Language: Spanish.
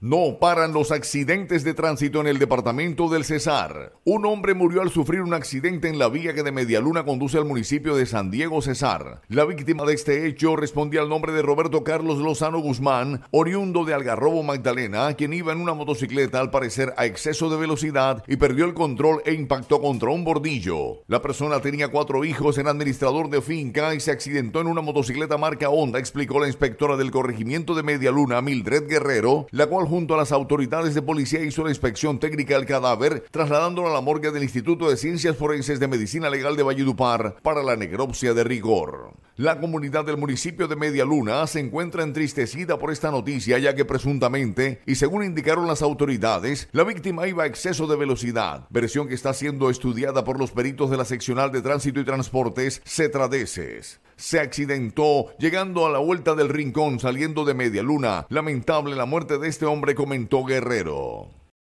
No paran los accidentes de tránsito en el departamento del Cesar. Un hombre murió al sufrir un accidente en la vía que de Medialuna conduce al municipio de San Diego Cesar. La víctima de este hecho respondía al nombre de Roberto Carlos Lozano Guzmán, oriundo de Algarrobo Magdalena, quien iba en una motocicleta al parecer a exceso de velocidad y perdió el control e impactó contra un bordillo. La persona tenía cuatro hijos, en administrador de finca y se accidentó en una motocicleta marca Honda, explicó la inspectora del corregimiento de Medialuna, Mildred Guerrero, la cual junto a las autoridades de policía hizo la inspección técnica del cadáver, trasladándolo a la morgue del Instituto de Ciencias Forenses de Medicina Legal de Valledupar para la necropsia de rigor. La comunidad del municipio de Media Luna se encuentra entristecida por esta noticia, ya que presuntamente, y según indicaron las autoridades, la víctima iba a exceso de velocidad, versión que está siendo estudiada por los peritos de la seccional de tránsito y transportes, CETRADECES se accidentó llegando a la vuelta del rincón saliendo de media luna. Lamentable la muerte de este hombre, comentó Guerrero.